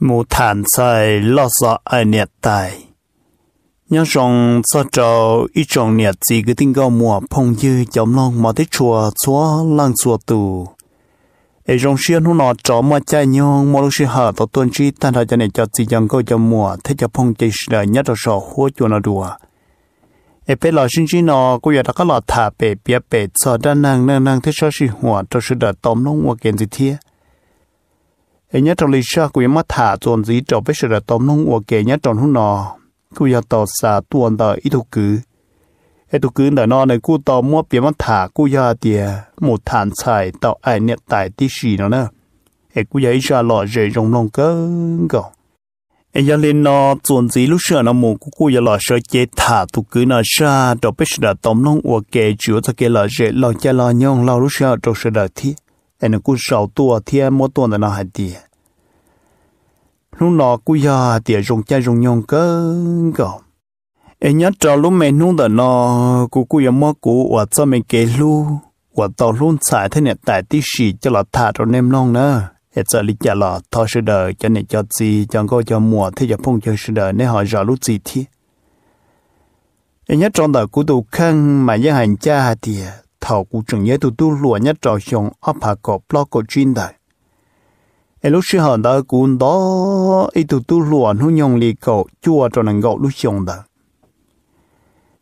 mù thản sai lo sợ ai nhiệt tài nhớ rằng cho trâu ít trong nhiệt gì cái tiếng gạo mùa phong dư chống lòng mà thích chùa chúa lang chùa tù ấy trong xuyên hôm nọ chó mà chạy nhong mà lúc xưa hở tổ tuần chi tan thời cho này cho gì chẳng câu cho mùa thế cho phong chỉ là nhất là sọ hố chùa nó đùa ấy bây giờ xin nó cô giờ đã có lọt thả bể bể sợ đa năng năng năng thế cho sự hỏa cho sự tóm nó mua kiện gì ai nhớ trong lịch sử của mắt thả tuần gì trong với sự là tóm nong của kẻ nhớ trong hôm nọ của giờ tàu xả tuần tờ ít thuộc cứ ấy thuộc cứ là nọ này của tàu mua biển mắt thả của giờ tiề một thản xài tàu ai niệm tại tí xì nó nè ai của giờ ít ra lọ rể trong nong cơ cậu ấy giờ lên nọ tuần gì lúc xưa nó mù của của giờ lọ sợ chế thả thuộc cứ nọ xa trong với sự là tóm nong của kẻ chữa cho kẻ lọ rể lọ cha lọ nhông lọ lúc xưa trong sự thiệt แต่หนึ่งกูเสาตัวเทียมตัวนั่นหายดีนู่นนอกูยาเดี๋ยวจงใจจงยงเกินก่อนเอ็งยัดจอลุ่มเมนู่นแต่นอกูกูยังมั่วกูว่าจะไม่เกลูว่าตอนลุ่นสายเท่าเนี่ยแต่ที่ฉีจะหลอดถาดเราเนมน้องเนอะเอ็ดจะลิจาหลอดทอเสดอจะเนี่ยจะจีจังก็จะมัวที่จะพุ่งจะเสดอเนี่ยหอยจอลุ่นจีที่เอ็งยัดจอนแต่กูดูข้างมายังหันจ้าเดียว thảo cụ trưởng nhé tụ tu lùa nhất trò xong áp hạ có block cọ chuyên đại em lúc xưa hẳn đã cụ đó ý tụ tu lùa nó nhông lì cọ chua trò nàng gọ lúc xong đại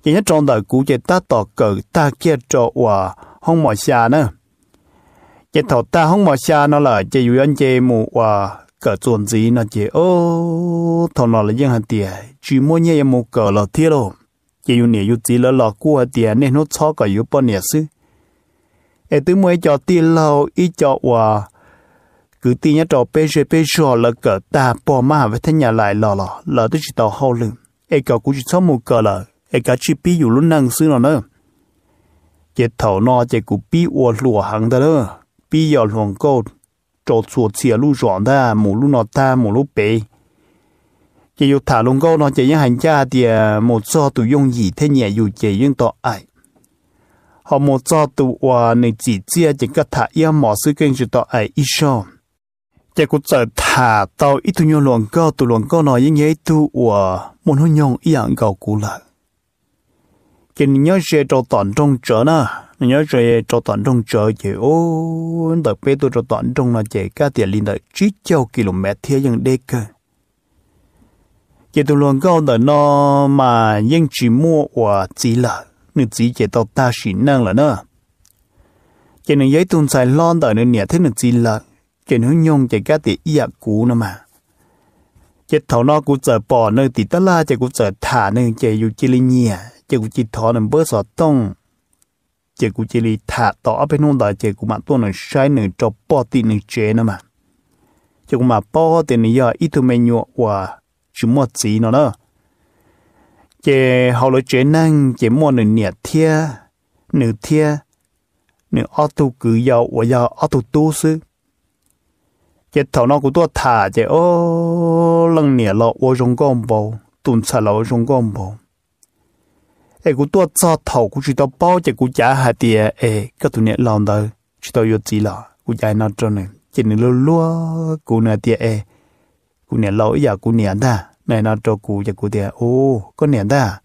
chỉ nhất trong đại cụ chỉ ta tỏ cờ ta kia trò hòa không mỏ xa nữa chỉ thảo ta không mỏ xa nó là chỉ dụ anh chị mù hòa cờ chuẩn gì nó chỉ ô thằng nó là dân hạt tiền chỉ mua em một cờ là thiệt rồi chỉ dụ nhiều dụ gì là lọ cua tiền nên nó cho cả dụ bao nhiêu xứ e tứ mới cho tia lâu ít cho hòa cứ tia nhá trò pê rê pê rò là cỡ ta bỏ mà với thế nhà lại lò lò lò tới chỉ tàu hậu lưng e cả cũng chỉ số một cỡ là e cả chỉ pi dù luôn năng xứ nó nữa chế thầu nó chỉ cũng pi ua lùa hàng đó nữa pi giờ luồng cô trò chuột xìa lu rọn ta mù lu nọ ta mù lu bể chế dù thả luồng cô nó chỉ những hành cha thì à, một do tụi dùng gì thế nhẹ dù chế những tọ ai họ mô cho tụ hòa nên chỉ chia chỉ các thả yêu mỏ sư kênh cho tỏ ai ít cho chỉ cũng trở thả tàu ít tu nhau luồng cơ tụ luồng cơ nói những cái tụ hòa muốn hôn nhong ý ăn gạo cũ lại chỉ nhớ sẽ cho toàn trong trở nè nhớ sẽ cho toàn trong trở chỉ ô đợt bé tôi cho toàn trong là chỉ các tiền linh đợi chín châu km thế nhưng đê cơ chỉ tu luồng cơ đợt nó mà nhưng chỉ mua hòa chỉ lợi nữ chỉ chế tàu ta xỉ năng là nơ chế nữ giấy tuôn xài lon tờ nữ nhẹ thế nữ chỉ là chế nữ nhung chế cá tỉ iya cú nữa mà chế thảo nó cú chờ bò nơi tỉ ta la chế cú chờ thả nơi chế dù chế li nhẹ à, chế cú chỉ thọ nằm bớt sọ tông chế cú chế li thả tỏ bên hông đại chế cú mà tuôn nữ sai nữ cho bò tỉ nữ chế nữa mà chế cú mà bò tỉ nữ giờ ít thu menu và chúng mất gì nó nữa chế hậu lối chế năng chế mua nửa nhiệt thia nửa thia nửa ô tô cứ giàu và giàu ô tô tu sư chế thầu nó của tôi thả chế ô lần nhiệt lọ ô rong gom bầu tuần xả lọ rong gom bầu ê của tôi cho thầu của chỉ tôi bao chế của trả hạt tiền ê các tụi nhiệt lòng đời chỉ tôi vô chỉ lọ, của giải nó cho nên chỉ nên lúa của nửa tiền ê của nhiệt lọ giờ của nhiệt ta mẹ nó cho cụ giờ cụ tiệt ô có nè ta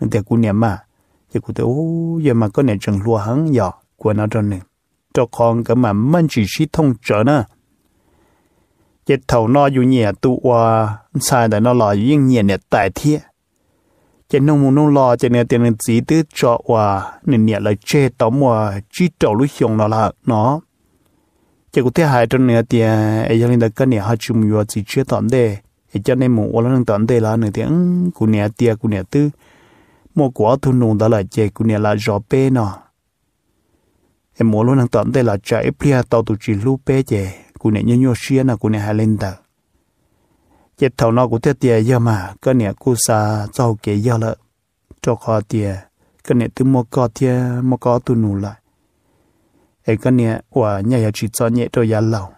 nên tiệt cụ nè mà giờ cụ tiệt ô giờ mà có nè trần lúa hắn giờ của nó cho nè cho con cái mà mình chỉ chỉ thông trở nữa chết thầu nó dù nhẹ tụ qua sai tại nó lo yên nhẹ nè tại thiệt chỉ nông muốn nông lo chỉ nên tiền gì tứ cho hòa nên nhẹ là chê tóm hòa chỉ trầu lối hiong nó là nó chỉ có thể hại trong nè tiền ai cho là cái nè họ chum vừa chỉ chê tóm đề cho nên một ổn nâng tận đây là nửa tiếng cụ nhà tia cụ nhà tư mô quả thu nụ đó là chè cụ nhà là rõ bê nọ em mù ổn nâng tận đây là chạy ếp tàu tụ chỉ lưu bê chè cụ nhà nhớ nhớ xia nà cụ nhà hai lên tờ chè thầu nọ cụ tia tia giờ mà cái nhà cụ xa cho kế giờ lợ cho khó tia cái nhà tư mô có tia mô có thu nụ lại em cái nhà quả nhà chỉ cho nhẹ cho giá lầu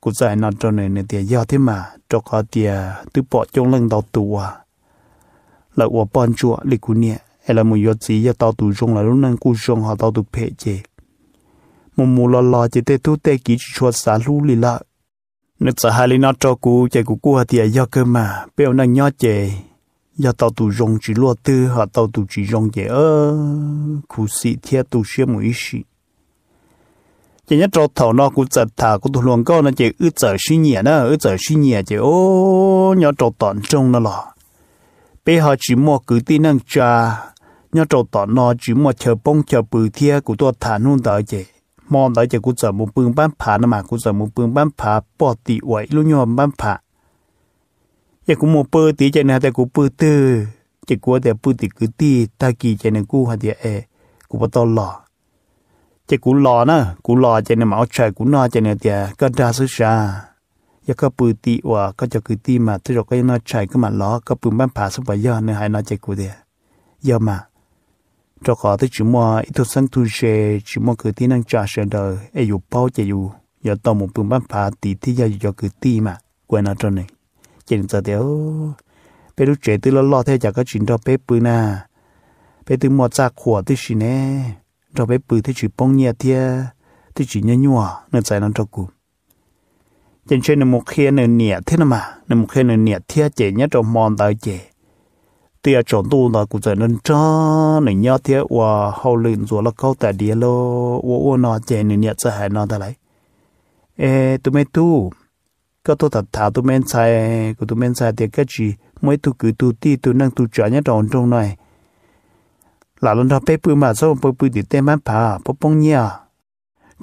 cụ giải nó cho nên nè tiền giao thế mà cho có tiền từ bỏ trong lần đầu tù à là của bọn chúa lịch cụ nè hay là một yếu gì giờ tao tù trong là lúc nãy cụ trong họ tao tù phê chế một mù lò lo chỉ tê thu tê kỹ chúa xả lũ lì lợ nếu sợ hai lì nó cho cụ chạy cụ cụ hạt tiền giao cơ mà bèo năng nhó chế giờ tao tù rong chỉ lo tư họ tao tù chỉ rong chế ơ cụ sĩ thiệt tù xem một ý chỉ nhớ trâu thầu nó cũng giật thả cũng thuộc luồng câu nó chỉ ư giờ suy nhẹ nó ư giờ suy nhẹ chỉ ô nhỏ trâu tọn trung nó lọ, bây họ chỉ mua cứ tin năng cha nhỏ trâu tọn nó chỉ mua chờ bông chờ bự thia của tôi thả nôn tới chỉ mong tới chỉ cũng chờ một bưng bán phá nó mà cũng giờ một bưng bán phá bỏ tỷ uẩy luôn nhau bán phá chỉ cũng một bơ tí chỉ nên tại cũng bơ tư chỉ có thể bơ tỷ cứ tí ta kỳ chỉ nên cũng địa để cũng bắt đầu lọ จะกูรอนะ กูรอจะเนี่ยมาเอาชชยกูนอจะเนี่ยเดียก็ดาสุชาอยากก็ปืตีว่าก็จะคือตีมา ที่เราก็ยังนอชชยก็มาล้อก็ปืนบ้านผาสบายยอดเนี่ยหายนอใจกูเดียเยอะมาเราขอที่ชิมว่าอิทุสังทูเชชิมว่าคือที่นั่งจ่าเชเดอร์ไออยู่เป้าจะอยู่ อย่าต่อมุนปืนบ้านผาตีที่ยาอยู่จะคือตีมากวนอาตรนึงเจนจะเดียวไปรู้เจตื้อล่อแท้จากก็ชินเราเป๊ะปืนนะไปถึงหมดจากขวดที่ชินเน่ cho bếp bự thì chỉ bông nhẹ thia thì chỉ nhẹ nhòa nên giải năng cho cụ chân chơi nên một khi nên nhẹ thế nào mà nên một khi nên nhẹ thia chế nhé cho mòn tại chế tia à chọn tu là cụ giải nên cho nên nhớ thia và hậu lưng rồi là câu tại địa lo, và và nó chế nên nhẹ sẽ hại nó ta lại ê tụi mấy tu có tôi thật thà tụi mấy sai của tụi mấy sai thì cái gì mấy tu cứ tu ti tụi năng tu trả nhé trong trong này là lần đầu bé bự mà số bự bự thì tem mắt phá bố bông nhia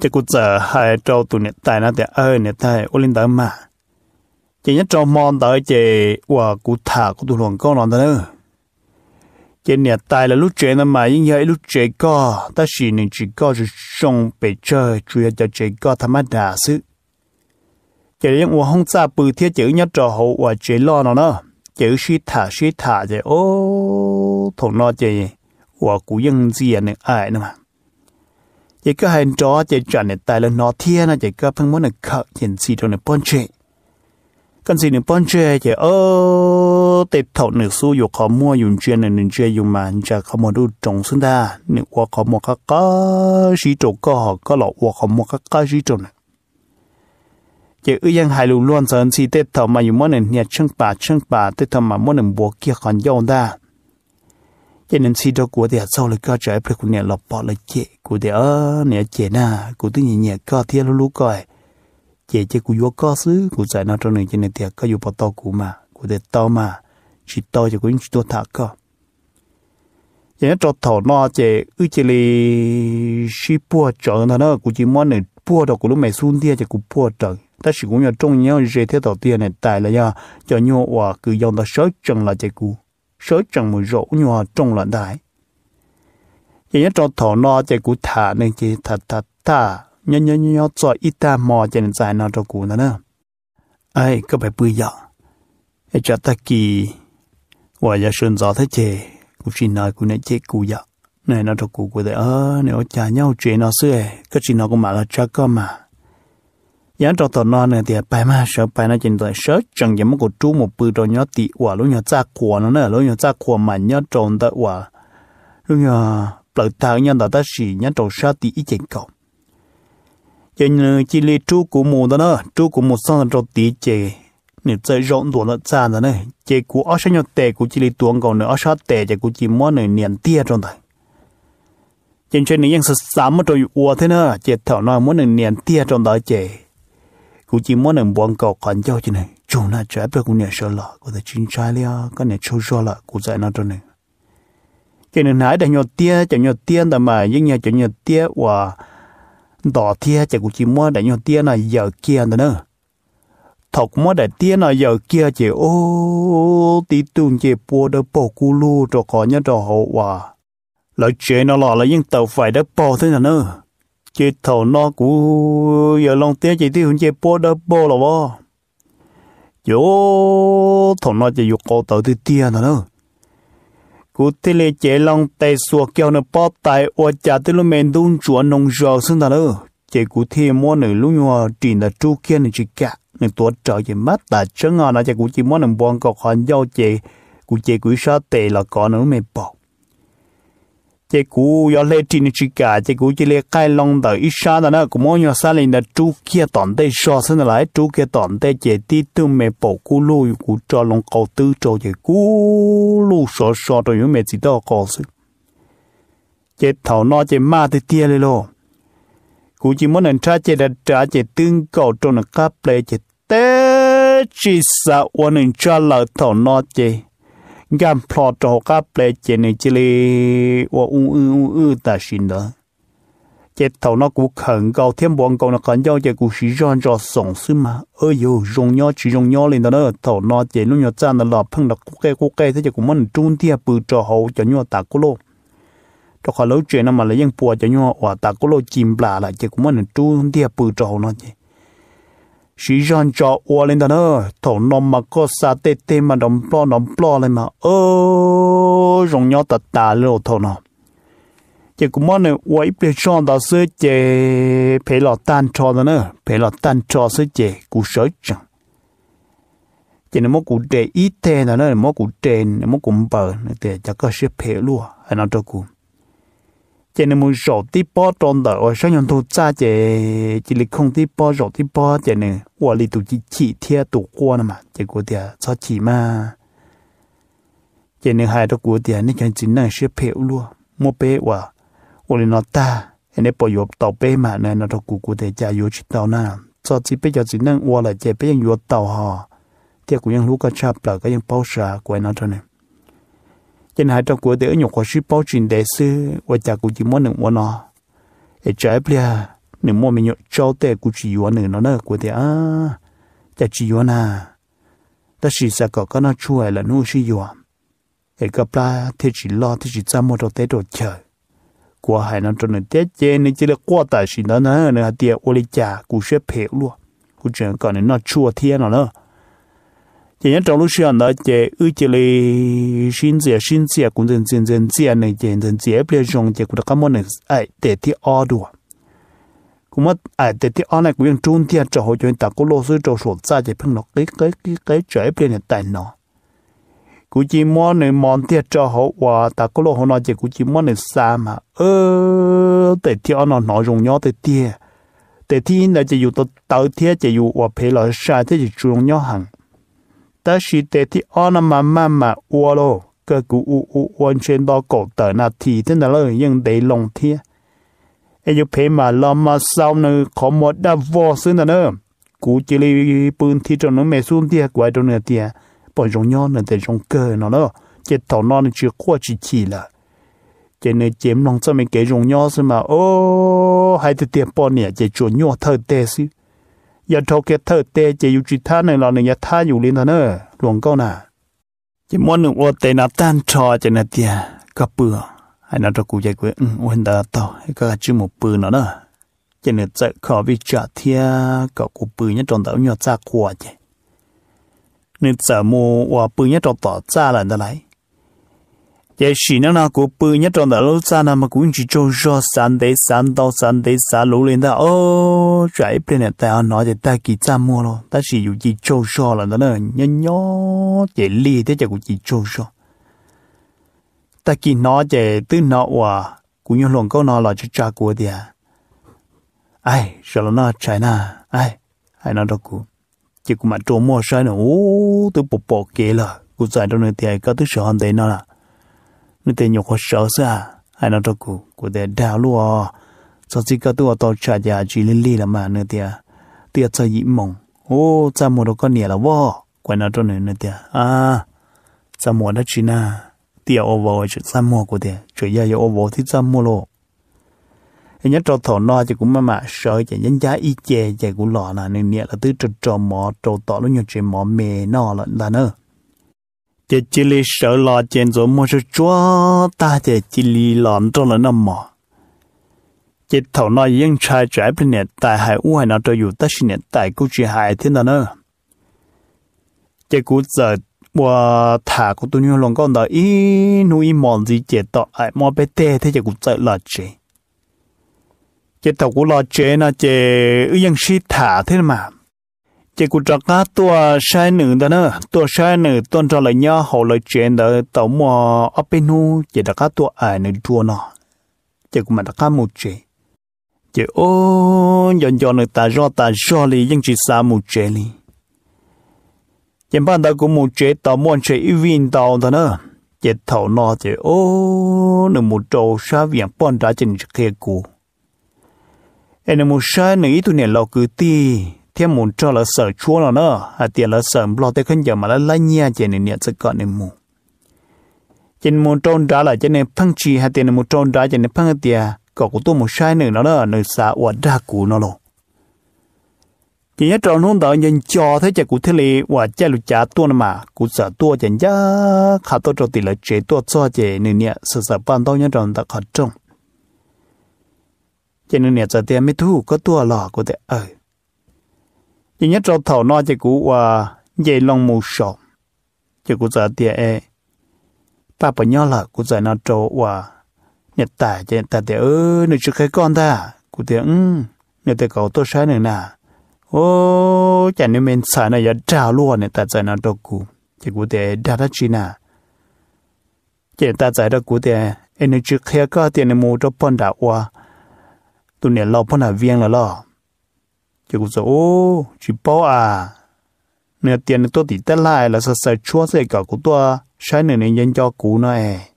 chỉ cụ giờ hai trâu tụi nè tài nó thì ơi nè tài ô linh đỡ mà chỉ nhất trâu mòn tới chỉ quả cụ thả cụ tụi luồng con nó nữa chỉ nè tài là lúc chuyện mà nhưng giờ lúc chuyện co ta chỉ nên chỉ co chỉ xong bể chơi chuyện cho chơi co tham mắt đà sự chỉ những quả không xa bự thiết chữ nhất trâu hậu quả chỉ lo nó nữa chữ suy thả suy thả chỉ ô thùng nó chỉ 我古应之人的爱呢嘛。也个很早就转的带了那天呢，也个朋友呢靠演戏中的半句，跟戏的半句也哦，对头呢书有考莫用卷呢，人卷用嘛，人家考莫都中生的，你我考莫个个是做个好个了，我考莫个个是做呢。chỉ ư yang hai lù luôn sơn si tết thọ mà yu món nền nhà chân bà chân bà tết thọ mà món nền bùa kia còn dâu da cho nên si đó của thì sau là có trái phải của nhà lọc bỏ là chế của thì ở nhà chế na của tự nhiên nhà có thiên lúc lúc coi chế chế của vô có xứ của giải nó trong này cho nên thì có vua bỏ to của mà của thì to mà chỉ to cho cũng chỉ to thả co chế cho thọ nó chế ư chế li si bùa trở nó nó của chỉ muốn này bùa đó của lúc mày xuống tia chế của bùa trở ta chỉ cũng nhờ trong nhau dễ thế đầu tiên này tại là do cho nhau hòa cứ dòng ta sớt chân là chế của sở chẳng mùi rỗ nhòa trong lần đại. Vậy nhớ cho thỏ nó chạy cụ thả nên chị thả thả thả, nhớ nhớ nhớ cho ít ta mò chạy nên dài nó cho cụ nữa nè. Ai, có phải bươi dọ. Ai cho ta kỳ, và giờ sơn gió thế chê, cú xin nói cú nãy chê cụ dọ. Này nó cho cụ cú thế, ơ, nếu chả nhau chuyện nó xưa, cái chuyện nó cũng mà là chắc cơ mà. ยังจอตอนนอนเนี่ยเดี๋ยวไปมาเสือไปนะจริงเลยเสือจังยังมันก็จู้หมดปืนตอนยอดตีว่าลุงยอดจ้าขวานเนอะลุงยอดจ้าขวานมันยอดจนตะว่าลุงยอดเปลือกตายังตาตาสียังจอชาตีอีเจงเก่าจนจิลีจู้กูหมูตอนเนอะจู้กูหมูซ่อนจอตีเจเนี่ยจะย้อนตัวละจ้าตอนเนอะเจกูอ้อฉันยอดแต่กูจิลีตัวเก่าเนอะอ้อชาแต่เจกูจิม้อเนอะเนียนเตี้ยจนตายจนเช่นนี้ยังสามมาตัวอยู่อัวเท่เนอะเจ็ดแถวน้อยม้อเนอะเนียนเตี้ยจนตายเจ古今没能帮搞管教进来，就那这边姑娘说了，我的警察了，跟你出说了，古在那种呢。cho nên nãy đã nhau tia cho nhau tia là mà những nhà cho nhau tia và đỏ tia cho cũng chỉ mua đã nhau tia là giờ kia nữa thọc mua đã tia là giờ kia chỉ ô tí tuôn chỉ bùa đỡ bò cu lu cho có nhá cho hậu và lời nó lọ là những tàu phải đỡ bò thế nào nữa chị thầu nó cũ giờ long tiếng chị thì hướng chỉ bó đó bó là bó chỗ thầu nó chỉ dục cổ tàu thì tiền thôi đâu cú thì lệ chị long tay xua kéo nó bó tay ô chả thì lúc mình đun chúa nông giàu xưng ta đâu chỉ cú thì mua nữ lúc nhỏ chỉ là chú kia này chị cả nên tuổi trở chỉ mất ta chân à nó chỉ cú chỉ mua nông bông cọc hoàn giao chị, cú chị cú sa tệ là có nó mày bỏ chế cú yo lê trên chỉ cả chế cú chỉ lê cai lòng đời ít xa đó nó cũng mỗi nhỏ xa lên là chú kia tòn tê so sánh lại chú kia tòn tê chế tí tư mẹ bộ cú lùi cú cho long cầu tư cho chế cú lù so so rồi mẹ chỉ đó có sự chế thầu nó chế ma thì tia lên lo cú chỉ muốn anh cha chế đặt trả chế tương cầu trong nó cáp lê chế tê chỉ sa quan anh cha lời thầu nó chế gan plot to ka ple chene chile wo u u u u ta shin da chết thầu nó cũng khẩn cầu thêm bọn cầu nó khẩn giao chạy cũng shi rong cho sống sư mà ơ yo rong nhau chỉ rong nhau lên đó nó thầu nó chạy lúc nhau chăn nó lọp phăng nó cố ke cố ke thế chạy cũng muốn trung tia bự cho hậu cho nhau ta cố lô cho khỏi lâu chuyện mà lấy những bùa cho nhau ở ta cố lo chim bla lại chạy cũng muốn trung tia bự cho hậu nó chạy sĩ dân cho ô lên đó nữa thổ nó mà có sa tê tê mà đồng lo đồng lo lên mà ô rồng nhau tạt tà lô thổ nó chỉ cũng mong này quay bề chọn đó sơ chế phải là tan cho đó nữa phải là tan cho sơ chế cú sơ chẳng chỉ nó mỗi cú đề ít tê đó nữa mỗi cú đề mỗi cú bờ nữa thì chắc có sẽ phê luôn anh nói cho cú chỉ nên muốn rổ tí bó tròn đỡ ở sau nhận thu cha chỉ chỉ lịch không tí bó rổ tí bó chỉ nên quả lý tụ chỉ chỉ theo tụ qua nè mà chỉ của thia cho chỉ mà chỉ nên hai đó của thia nên cái chính năng sẽ phèo luôn mua bé quả quả lý nó ta nên bỏ yếu tàu bé mà nên nó đó của của thia cha yếu chỉ tàu nè cho chỉ bây giờ chỉ năng quả lại chỉ bây giờ yếu tàu cả cha cũng ยัง lúc cái chạp bao xa quay nó thôi này cho nên hai trong của để nhục họ sư bao trình đề sư và chả cũng chỉ muốn nửa mua nó để trái bia nửa mua mình nhục cho tệ cũng chỉ yếu nửa nó nữa của để à chả chỉ yêu na à. ta chỉ sao có cái nó chua là nuôi sư yêu, để gặp ra thì chỉ lo thì chỉ chăm một đồ tế đồ chờ của hai năm trong nửa tết chế nên chỉ là qua tài sinh đó nữa nửa tiệt ô lý chả cũng sẽ phê luôn cũng chẳng còn nên nửa chua thiên nó nữa chỉ nhớ trong lúc xuyên đó chỉ ư chỉ li xin gì xin gì cũng dần dần dần dần này dần dần dần bây giờ chỉ cũng các món này ai để thì ở được cũng mất ai để thì ở này cũng trung thiên cho hội chuyện ta cũng lô sư cho sổ ra chỉ phân nó cái cái cái cái trái bên này tại nó cũng chỉ món này món thiên cho họ và ta cũng lô họ chỉ cũng chỉ món này xa mà ơ để thì ở nó nói dùng nhau để thì để thì là chỉ dùng tới tới thiên chỉ dùng và phải là sai thế chỉ dùng nhau hàng 但是得的阿那慢慢慢窝咯，个股乌乌完全到狗的那体真的让人得弄天。ai yêu phê mà lo mà sao nữa có một đa vô nữa cú chỉ li bươn thì cho nó mẹ xuống tia quay cho nữa tia bỏ rong nhon nữa để rong cơ nó đó chỉ thầu chỉ qua chỉ là chỉ nên chém lòng cho mình cái rong nhon xứ mà ô hai thứ tia bỏ nè chỉ chuột nhon thơ tê xứ giờ thô kia thơ tê chỉ yêu chỉ tha này là này giờ tha yêu lên thà nữa luồng câu nà chỉ muốn được ô tê nà tan trò chỉ nà tia cá bừa hay nà cho cụ giải quyết ô hình ta tao hay cá chữ một bừa nó đó chỉ nà chạy khó vì trả thia cậu cụ bừa nhất tròn tao nhỏ ra quả chứ nên sợ mua ô bừa nhất tròn tỏ ra là ta lấy 也是那那古不一种的路上那么古只就说三得三到三得三路连的哦，这一边的大家拿着大吉赞么咯，但是有只就说了的呢，nhỏ nhỏ 也厉的就古只就说，大吉拿着都拿哇，古用龙哥拿了就炸锅的，哎，说了那才呢，哎，还拿着古，结果嘛周末山了，哦，都不报给了，古在这那天搞的时候得那了。你得用个手噻，还能照顾，过得道路哦。sau khi các tôi tôi trả giá chỉ lên lì là mà nữa thì tiệt cho ý mong ô cha mùa đó con nhẹ là vô quên nó cho nữa nữa thì à cha mùa đó chỉ na à. tiệt ô vô chứ cha mùa của tiệt chỉ giờ ô vô thì cha mùa lộ anh nhớ cho thọ no thì cũng mà mà sợ chỉ nhân giá y chè chè cũng lọ là nên nhẹ là tứ trộn trộn mỏ trộn tọ luôn nhiều chuyện mỏ mè no là là nữa 这这里手拉建筑么是抓大的这里 làm cho là nó mà cái thầu nó yên trai trái bên này tại hai u hai nó cho dù sinh này tại cũng chỉ hai thế cái cú giờ và thả của tôi nhớ lòng con đó ý nuôi mòn gì chế tọ ai mò bé thế cái cú giờ là chế cái thầu của lo chế nó chế yên sĩ thả thế mà chỉ cụ trắc cá tua sai nữ đó nữa tua sai nữ tuần cho lại nhau hậu lại chuyện đó tàu mò ở bên nu chỉ đặt cá tua ai nữ tua nó chỉ cụ mà đặc cá một chuyện chỉ ô dọn dọn nữ ta do ta do li nhưng chỉ xa một chuyện li chỉ bạn ta cũng một chuyện tàu mòn chuyện vin tàu đó nữa chỉ thầu nó chỉ ô nữ một trâu sa viện bọn ra trên kia cụ em một sai nữ tu này lo cứ ti là à là à là là sợ sợ tiền tiền tiền tới mà nên nên trôn trôn phăng phăng chi có của tôi một sai nữa nơi xa đa nó chỉ nhớ trọng không đợi nhân cho thấy chạy cụ thế lì và chạy lụt giá tua mà cụ sợ tua chẳng giá khá tôi cho tỷ lệ chế tua cho chế nên nhẹ sợ sợ ban đầu nhân trọng đã khó trông chế nên nhẹ sợ tiền mới thu có tua lò của thế ơi chỉ nhất cho thầu nó chỉ cú và dễ lòng mù sọ chỉ cú giờ tiệt e ba bà nhỏ là cú giờ nó trâu và nhật tài chỉ ta tiệt ơi nửa chục cái con ta cú tiệt ừ nửa tiệt cậu tôi sai nữa nè ô chả nên mình sai này giờ trào luôn này tài giờ nó cho cú chỉ cú tiệt đã đã chi nè chỉ ta giờ đó cú tiệt energy kia có tiền mù cho phân đạo qua à, tụi này lo phân là viên là lo 就说哦，去包啊，那店里到底得来了，是在桌子搞古多，山里人人家古呢哎，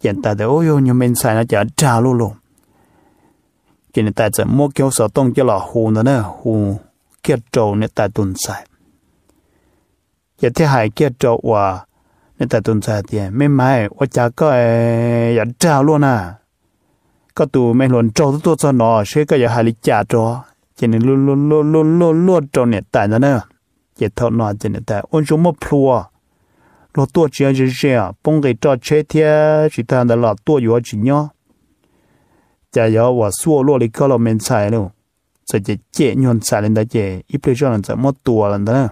现在的哦哟，你们才那叫炸路路，今天带着莫叫手动叫老虎呢呢虎，叫走呢带蹲在，也天还叫走哇，那带蹲在店没买，我家个哎也炸路呢，个都没轮走都做着呢，谁个也还得假着。chỉ nên lu lu lu lu lu lô cho nè tại nó nè chỉ thọ nó chỉ nên tại ôn chúng mập plua lô tua chỉ ăn chỉ chỉ à bông cái trò chế thiệt chỉ thằng đó là tua yếu chỉ nhó chả yếu và xua lô đi câu là mình xài luôn sẽ chỉ chế nhuận xài lên đó chế ít bây giờ là sẽ mất tua lên đó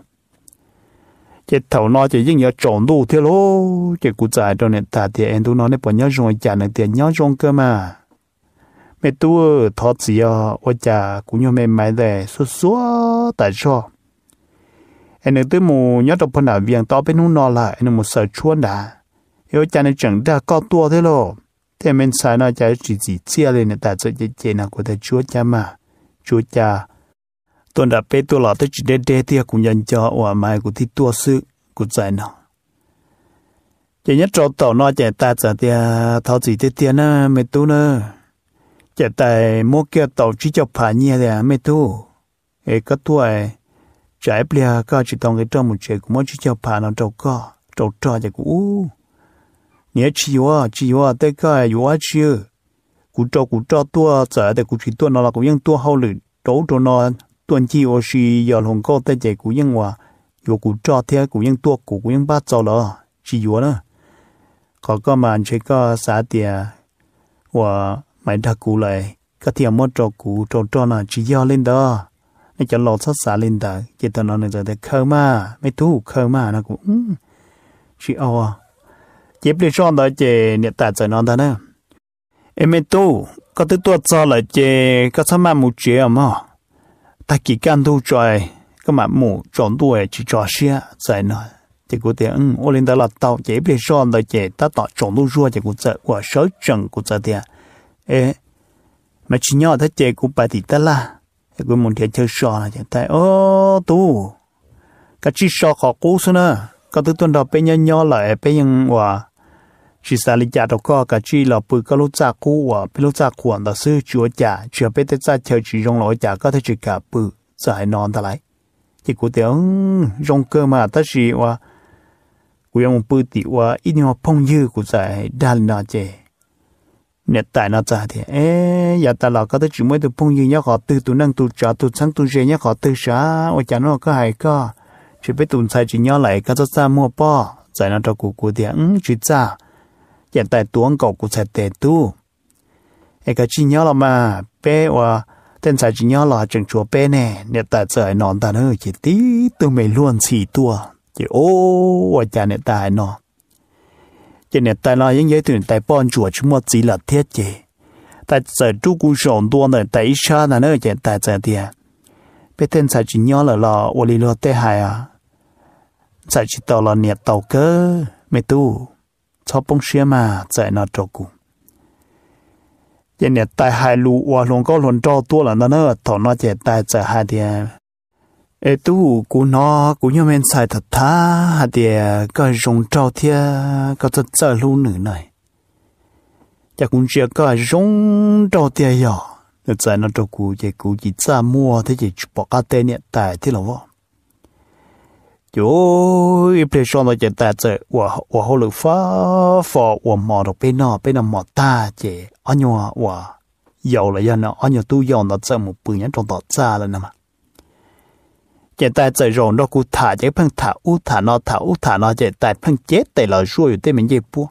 chỉ thầu nọ chỉ dính nhớ trộn đủ thế lô chỉ cụ giải cho nên tại thì anh tu nó nên bỏ nhớ rồi chả nên tiền nhau rồi cơ mà mẹ tôi thọ gì à ở nhà cũng như mẹ mày để số số tại sao anh ấy tới mù nhớ đọc phần nào viếng to bên hông nó lại anh một sợ chuôn đã yêu cha này chẳng đã có tua thế lo thế mình sai nó cha chỉ chỉ chia lên tại sự chế chế nào của thầy chúa cha mà chúa cha tuần đã bé tua lọ tới chỉ đê đê thì cũng nhận cho ở mai của thi tua sự của giải nào chỉ nhất trâu tàu nó chạy ta chả tia thao chỉ tia tia na mẹ tôi na จะแต่โมเกียวต่อชิจผ่านเนี่ยเลยไม่ทูเอก็ตัวเอใจเปลี่ยก็จิตองก็ต้องมุเชกุมอชิจผ่านเอาจก็จดจ่อจะกูเนี่ยชีวะชีวะแต่ก็อยู่ว่าชื่อกูจอกูจอตัวเจอแต่กูชีตัวนอนละกูยังตัวเฮาหรือโตตัวนอนตัวจีโอชียอดหงก็แต่ใจกูยังว่าอยู่กูจอเทียกูยังตัวกูกูยังบ้าเจ้าเหรอชีวะเนอะเขาก็มาใช้ก็สาเตียว่า mày đã cú lại cái thiệt mất trò cú trò trò là chỉ do lên đó nên cho lọt sát xả lên đó chỉ tao nói nên giờ thì khơ mà mấy thú khơ mà nó cũng chỉ ừ. ao à chỉ biết chọn đó chỉ nhận tại rồi nó đó nè em mấy thú có thứ tuột cho lại chỉ có sao mà một chuyện mà ta chỉ cần thu trời có mà mù chọn tuổi chỉ cho xe rồi nói chỉ có thể ừ ô lên đó là tao chỉ biết chọn đó chỉ ta tạo chọn đủ rồi chỉ có thể quả sớ chừng có thể ê mà chỉ nhỏ thế chè cũng bà thì ta cái cũng muốn thiệt chơi sò là tại ô tu cái chỉ sò khó cú xưa cái thứ tuần đó bên nhau nhau lại bên những chỉ xa lý giả đó cái chỉ là bự cái lúc giả cú hòa bên lúc giả cuộn đó sư chúa giả chúa tết giả chơi chỉ rong lối giả có thể chỉ cả bự giải non ta chỉ cụ tiếng rong cơ mà ta chỉ hòa กูยังมุ่งปืนติว่าอินยอพงยื้อกูใจด้านนาเจ nè tại nó ra thì ế giờ ta là có tới chỉ mới được phong gì nhá họ từ tụ năng tụ trả tụ sáng tụ dễ nhá họ từ xá ở chả nó có hay có chỉ biết tụ sai chỉ nhá lại cái cho ra mua po giải nó cho cụ cụ thì ứng ừ, chỉ ra hiện tại tuấn cậu cụ sẽ tệ tu ê cái chỉ nhá là mà bé và tên sai chỉ nhá là chẳng chùa bé nè nè tại giải nón ta nữa chỉ tí từ mày luôn xì tua chỉ ô ở chả nè tại nó จะเนี่ยแต่ละยังยืดถึงแต่ป้อนจวดชั่วงสีหลัดเทียดเจแต่เจอจูกูสองตัวเนี่ยแต่ชาหน้าเนียจะแต่เจเดียเป็นเส้นสจีนย้อนหล่อหลอวันนี้เาเตหายอ่ะสายจีตัวเนี่ยตอวเกอไม่ตู้ชอบปงเชี่ยมาใจน่าจกูยันเนี่ยแต่หายรู้ว่าหลงก็หลงจอตัวหล่อหน้าเนอ่ยถอนน่าจะแต่ใจอหายเดียว ê tu cú nó cú nhau men sai thật tha hạt địa có rong trâu thia có thật sợ luôn nữ này chả cũng chưa có rong trâu thia giờ nó chạy nó trâu cú chỉ cú chỉ xa mua thế chỉ bỏ cá tê này tại thế nào vậy? chú ít phải giờ mà chạy tại chạy và và hồ lục pha pha, và mò được bên nào bên nào mò ta chạy anh nhau và giàu là do nó anh nhau tu giàu nó chạy một bữa nhá trong tọt xa lên nè mà hiện tại trời rồi nó cũng thả chứ phăng thả u thả nó thả u thả nó hiện tại phăng chết tại là ruồi tới mình dịp bua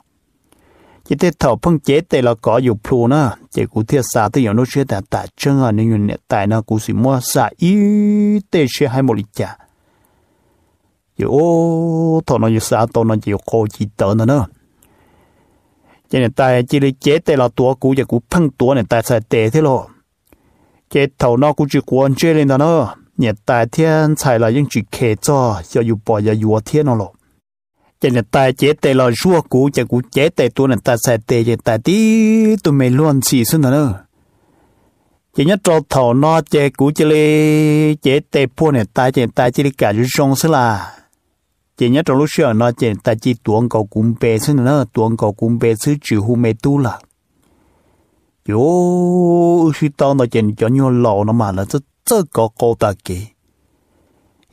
chỉ thế thầu phăng chết tại là có dù plu nữa chỉ cũng thiệt xa tới giờ nó chưa đã tại chân à nên hiện tại nó cũng chỉ mua xa y tê chưa hai một lịch trả giờ ô thọ nó giờ xa tao nó giờ khô chỉ tớ nữa nữa cho nên tại chỉ lấy chết tại là tua cũ giờ cũng phăng tua này tại sai tệ thế lo chết thầu nó cũng chỉ quan chơi lên đó nữa 热带天才了用去开着，要有包要有天了咯。จะเนี่ยตายเจ๊แต่เราชั่วกูจะกูเจ๊แต่ตัวเนี่ยตาใส่เตจะตายที่ตัวไม่ล้วนสีซึ่งนะเนอะจะเนี่ยตัวเท่านอเจ๊กูจะเลยเจ๊แต่พวกเนี่ยตายเจ๊ตายจิริกาอยู่ชงสละจะเนี่ยตัวลูกเชื่อนอเจ๊ตายจีตัวงกอกุมเปซึ่งนะเนอะตัวงกอกุมเปซื้อจือหูเมตุละโย่ชื่อตอนเราเจ๊จะโยนเหล่าน้ำมาแล้วจะ这个高大给。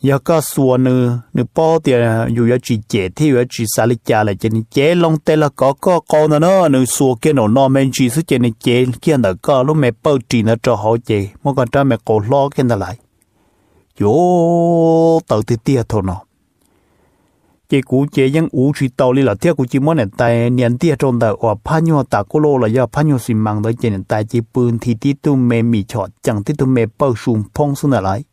要告诉我呢，你包点又要去解体，又要去啥里家来？叫你解弄得了高高高的呢？你说给侬那门去是叫你解见的高，路没包底呢，这好解，我讲这没高老见的来。哟，到底第二头呢？chỉ cú chế những ủ chỉ tàu đi là thiết cú chỉ món này tại niên tia trong đời ở phan nhau ta cô lô là do phan nhau xin mang tới chế tại chế bươn thì tí tu mê mì chọt chẳng tí tu mê bao sùm phong xuống là lại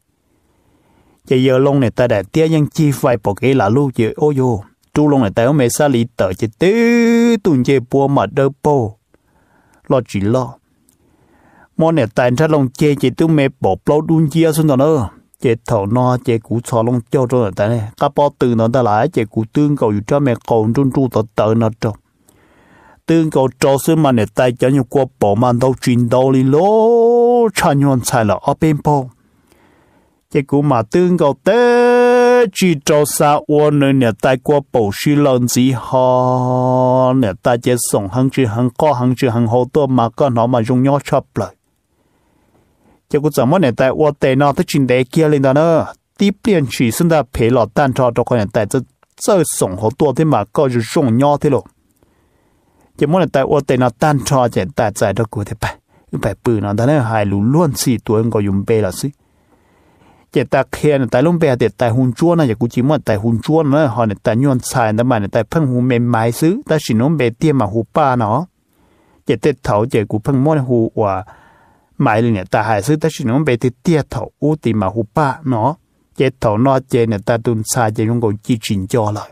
chỉ giờ lông này tại đại tia những chi phải bỏ cái là lưu chế ô yo chú lông này tại ông mẹ xa lý tờ chế tứ tuần chế bùa mà đỡ bồ lo chỉ lo món này tại ra lông chế chế tu mê bỏ bao đun chia xuống đó nữa chế thổ nó chế cụ cho lông cho cho tại này các bao từ nó ta lại chế cụ tương cầu cho mẹ cầu trung trung tớ tớ nó cho tương cầu cho sư mà nè tay cho nhiều qua bộ mà đâu chuyển đâu đi lô cha nhuận xài là ở bên po chế cụ mà tương cầu tế chỉ cho xa uôn nơi nè tay qua bộ sư lần gì ho nè tay chế sống hàng chữ hàng có hàng chữ hàng hồ tôi mà có nó mà dùng nhau chấp lại 结果怎么呢？在我带那的进来接领导呢，地边起身的陪老蛋炒这个人带着这生活多的嘛，搞就重要的咯。结果呢，在我带那蛋炒这带在这过的吧，白不呢？但呢还路乱吃多，我用白了是。จะตาเคียนแต่ลงไปเก็ดแต่หุ่นจ้วนนะอย่ากูจิมันแต่หุ่นจ้วนนะฮะเนี่ยแต่ย้อนชายนั่นมันแต่เพิ่งหูเมนไม้ซื้อแต่ฉิน้องเบเตียมาหูป้าเนาะจะเต็ดเถาเจกูเพิ่งม้อนหูว่า买了呢，但还是但是侬别的跌头乌的嘛胡巴喏，这头那这呢，但都差这用个几钱交了。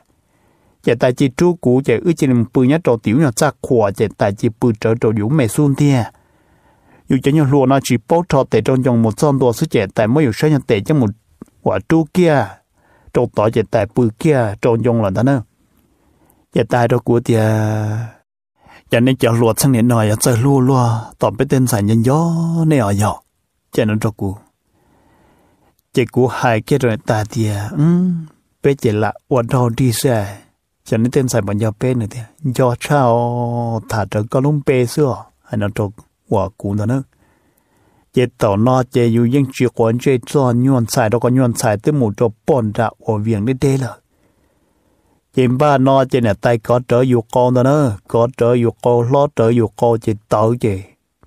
这大只猪骨这一只能不要找丢呢，咋垮这大只不找找有没送的？有这样罗那只包炒在中央木装多是这，但没有生意在这么我猪 kia，找到这大不 kia 中央了的呢，这大着骨的。cho nên cho luộc sang nền nồi chơi lua lua tóm bên tên sản nhân gió nè ở nhỏ nên cho cụ chỉ cụ hai cái rồi ta thì ừ bé chỉ là uốn đầu đi xe cho nên tên sản bọn nhau bé nữa thì do thả trở có lúc bé xưa hay nó cho quả cụ nó nữa tàu nó chế yêu những quan chế cho nhuận xài đó có nhuận xài tới một chỗ bọn ra ở viện đi đây là chỉ ba no chỉ nè tay có trở dụ con đó nữa có trở dụ con lo trở dụ con chỉ tớ chỉ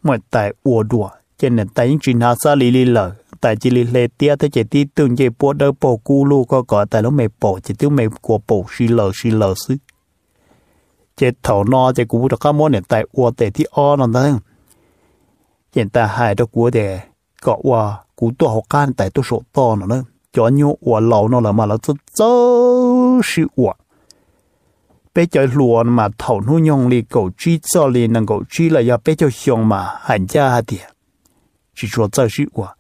mọi tại ủa đùa chỉ nè tay những chuyện hà sa lì lì lờ tại chỉ lì lệ tia thế chỉ tí tương chỉ bộ đỡ bộ cu lu có có tại lúc mẹ bộ chỉ tiêu mẹ của bộ xì lờ xì lờ xứ chỉ thầu no chỉ cũng được các món nè tại ủa tệ thì o nè đó hiện tại hai đó của để có qua cú tua học can tại tôi sổ to nó nữa cho nhau ủa lâu nó là mà là tôi 都是我。bây giờ luôn mà thầu nu nhong li cầu chi cho li năng cầu chi là ya bây giờ xong mà hành gia hả tiệt chỉ cho cho sự quả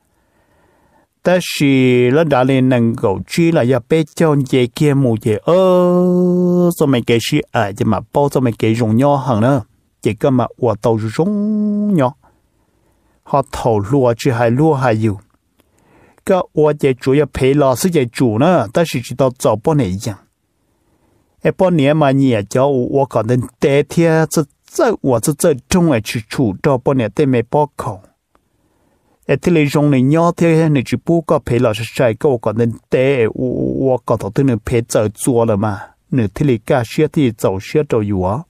ta chỉ là đã lên năng cầu chi là ya bây giờ dễ kia mù dễ ơ cho mấy cái gì à chứ mà bao cho mấy cái rong nhau hàng nữa chỉ cần mà quả tàu rong nhau? họ thầu lúa chỉ hay lúa hay dù cái quả dễ chủ ya phải là sự chủ nữa ta chỉ chỉ tao cho bao này 哎，半年嘛，你也叫我可能第一天这这我这这中诶去出到半年都没报考。哎，这里用的鸟天你去报告陪老师晒个，我可能第我我搞到都能陪走做了嘛，你这里干些的走些都有啊。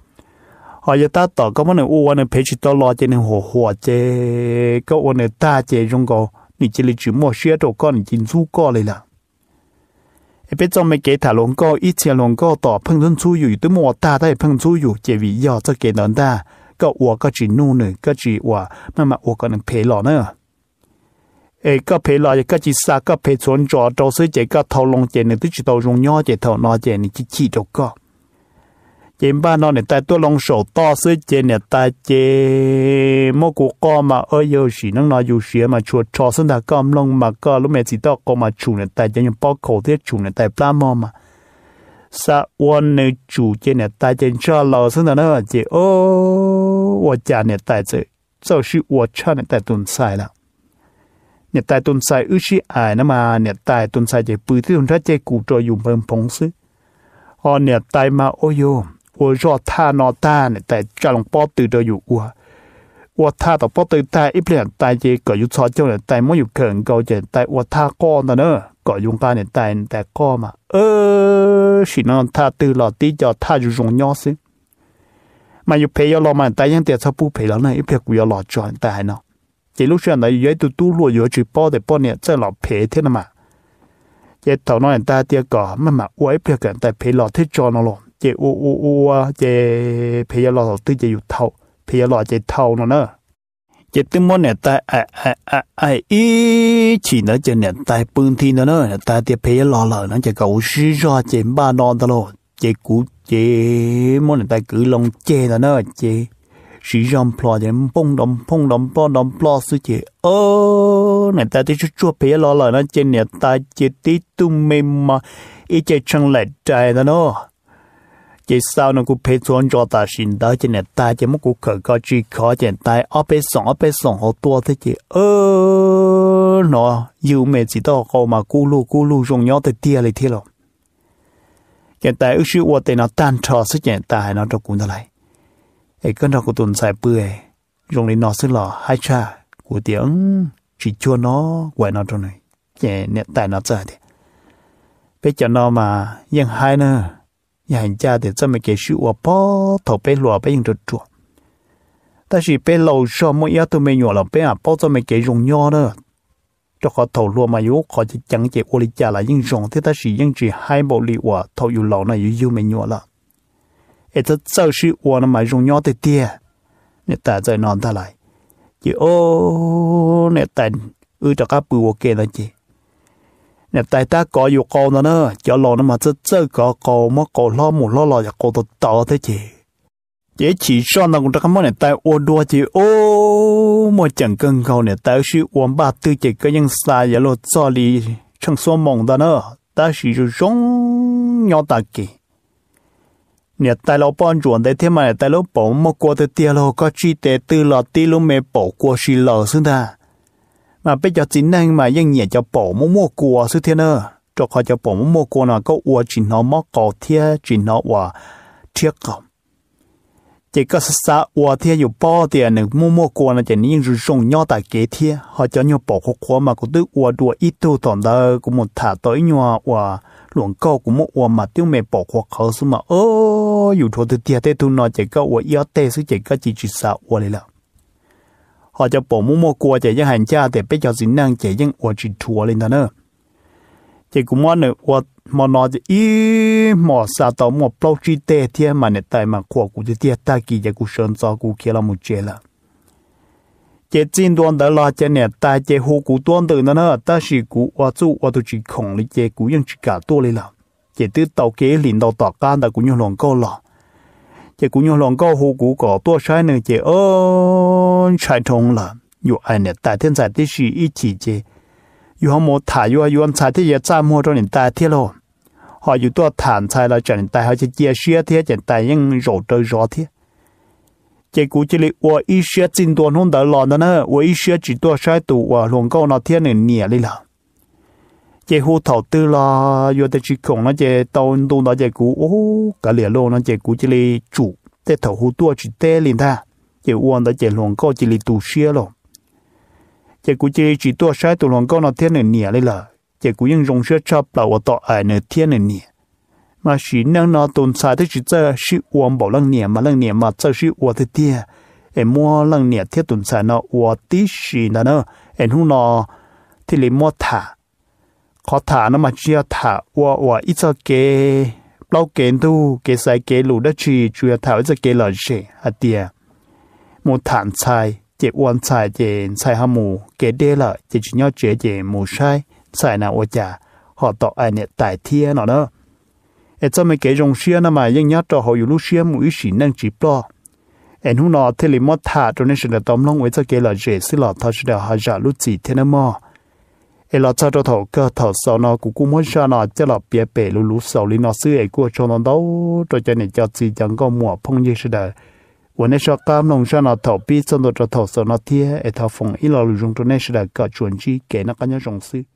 họ giờ ta tỏ có món này uo này phải chỉ tao lo cho nên hồ hồ chế có uo này ta chế trong cổ, nị chỉ là chỉ mua xe đồ con nị chỉ du co này là 别做没给他龙哥以前龙哥打碰上猪油都莫打的碰猪油，结尾要这给人的，个我个只弄呢，个只我慢慢我可能赔了呢。诶，个赔了，个只啥个赔存着，到时这个头龙钱呢，都知道用药这头拿钱呢，去吃着个。เจมบ้านนอนเนี่ยแต่ตัวลงโฉต่อซื้อเจเนี่ยตาเจมกูก็มาเออโยสีนั่งนอนอยู่เสียมาชวดชอสันตาก็ลงมาก็ลูกเมจิตอก็มาชูเนี่ยแต่ยังยังปอกขคเทียชูเนี่ยแต่ปลามอมาสะวันในจูเจเนี่ยตาเจนชอเราสันตาเนอเจโอวัจาเนี่ยแต่เจเจ้าชื่อวชาเนี่ยแต่ตุนใส่ละเนี่ยแต่ตุนใส่อุชิอายนะมาเนี่ยแต่ตุนใส่เจปืนที่ตุนทัดเจกูจอยอยู่เพิ่มพงซื้ออเนี่ยตายมาโอโยม我若他那大呢，但这种包对的有我，我他的包对他一边但也个有操纵的，但没有更高的，但我他高的呢，个用干的但但高嘛，呃，是呢，他对了底叫他就重要些，嘛有培养了嘛，但样点他不培养呢，一边不要老赚，但还呢，这路上呢，也都都落有去包的包呢，再老赔天了嘛，也头那人大点个，慢慢我一边干但赔老太赚了咯。chế u u u chế bây giờ lọ tư chế yut thâu bây giờ lọ chế thâu nó nữa chế tư môn này tại à à à à ý chỉ nó chế này tại bưng thi nó nữa tại thì bây giờ lo lọ nó chế cầu sư do chế ba non đó luôn chế cú chế môn này tại cử lòng chế nó nữa chế sử dụng plo chế bông đồng bông đồng plo đồng plo sư chế ơ này ta thì chúa bây giờ lo lọ nó chế này ta chế tí tung mềm mà ý chế chẳng lệch trái đó nữa chỉ sau nó cũng phê chuẩn cho ta xin đó cho nên ta chỉ muốn cũng khởi có chỉ khó cho nên ta ở bên sòng ở bên sòng họ tua thế chỉ ơ nó yêu mẹ chỉ đó họ mà cú lù cú lù dùng nhau thì tiếc lại thế rồi cho nên ta ước gì của tên nó tan trò sức cho nên ta hay nó đâu cũng lại ấy cơn nó cũng tuần xài bưởi rong lên nó sức lò hai cha của tiếng chỉ chua nó quay nó trong này cho nên ta nó chơi thì bây giờ nó mà dân hai nữa nhà hàng cha thì cho mình cái sự của bó bê bé bê bé những chuột ta chỉ bê lâu cho mỗi yếu tụi mình nhỏ là bê à bó cho mình cái dùng nhỏ đó cho họ thầu lúa mà yếu họ chỉ chẳng chỉ ô lý cha là những dùng thì ta chỉ những chỉ hai bộ lý của thầu yếu lâu này yếu yếu mình nhỏ là ít ta sau sự của nó mà dùng nhỏ thì tia nên ta rồi non ta lại chỉ ô nên ta ư cho các bữa ok là chỉ nè tại ta có yêu cầu nó nữa cho lo nó mà chứ chứ có cầu mà cầu lo mù lo lo và cầu tự tỏ thế chị chế chỉ cho nó cũng đã món nè tại ô đua chị ô mà chẳng cần cầu nè tại sự uống ba tư chị cái nhân xa giờ lo cho đi chẳng số mong đó nữa ta chỉ cho giống nhau ta kì nè tại lo bọn chuẩn để thế mà tại lo bỏ mà qua tới tiền lo có chi tế tư lo tí lo mẹ bỏ qua xì lo xứng ta mà bây giờ chính năng mà yên nhẹ cho bỏ mua mua cua sư thiên ơ cho khỏi cho bỏ mua mua cua nó có ua chỉ nó mó cỏ thiên chỉ nó ua thiết cỏ chỉ có sa ua thiên อยู่ bỏ tiền nè mua mua cua nó chỉ nên rủ rong nhau tại kế thiên họ cho nhau bỏ khúc khóa mà cũng tự ua đùa ít tu tòn tơ của một thả tới nhau ua luồng câu của một ua mà tiêu mẹ bỏ khúc khóa sư mà ơ, dù thôi thì tiệt tê tu nó chỉ có ua yếu tê sư chỉ có chỉ chỉ sa ua này là họ จะปมุ่งมัวกลัวจะยังหันจ้าแต่ไปจะสินนางจะยังอวดจิตทัวเลยนะเนอะจะกูมอนเนอะอวดมอนอจะอีหมอซาตอมอปลอกจีเตเทียมันเนี่ยแต่มาขวกูจะเทียตากีจะกูเชิญซอกูเคียละมุเจละเจจินดวนเดลาเจเนี่ยตาเจหูกูตวนตื่นนะเนอะแต่สิกูอวดจู่อวดตุจิของลิเจกูยังจิกาตัวเลยละเจตื้อเต่าเกลินเต่าตอกก้านแต่กูยังหลงก็หลอก chỉ cũng như lòng cao hồ cũ có tua sai nữa chỉ ơn sai thông là dù ai nè tại thiên giải tí sĩ ít chỉ chỉ dù họ một thả dù dù anh sai thì giờ cha mua cho nên tại thiên lo họ dù tua thản sai là chẳng tại họ chỉ chia sẻ thế chẳng tại nhưng rổ trời rõ thế chỉ cũng chỉ là 我一些进多弄得了的呢，我一些只多晒度我龙高那天的年里了。chế hồ thảo tư là vừa ta chỉ còn nó chế tàu đồ nó chế cũ ô cả lẻ lô nó chế cũ chỉ là chủ tết thảo hồ tua chỉ tê liền tha chế uon đó chế luồng co chỉ là tu xia lo chế cũ chỉ chỉ tua sai tù luồng co nó thiên nền nhẹ lên là chế cũ nhưng dùng xia chập là ở tọ ai nền thiên nền nhẹ mà chỉ năng nó tồn sai thì chỉ cho sự uon bảo lăng nhẹ mà lăng nhẹ mà cho sự uon thì tia em mua lăng nhẹ thiết tồn tại nó uon tí gì nữa em hú nó thì lấy mua thả khó thả nó mà chia thả wa wa ít cho kế lâu kế tu kế sai kế lù đất chi chia thả ít cho kế lợi gì à tiề một thản sai chế quan sai chế sai ham mù kế đê lợi chế chỉ nhau chế chế mù sai sai nào ô chả họ tỏ ai nè tài thiên nó đó ở cho mấy cái dòng xia nó mà mà ยัง nhớ cho họ yêu lúc xia mũi xỉ năng chỉ pro anh hùng nọ thì lấy mót thả cho nên sự là tóm lòng với cho kế lợi gì xí lọt thôi sự là họ giả lúc gì thế nó mò เอลาชาตัวก็ถอดสอนอกูกูมั่นชานาจะหลับเปียเปลุลุสาวลินอซื้อไอ้กูชนนดูตัวจะเนี่ยจะจีจังก็หมัวพงยิ่งเสดวันนี้ชอบกามลงชานาถอดปีสนตัวถอดสอนอเทียไอ้ทาฟงอีลาลุจงตัวเนี่ยเสดก็ชวนจีเกนักกันยังจงซื้อ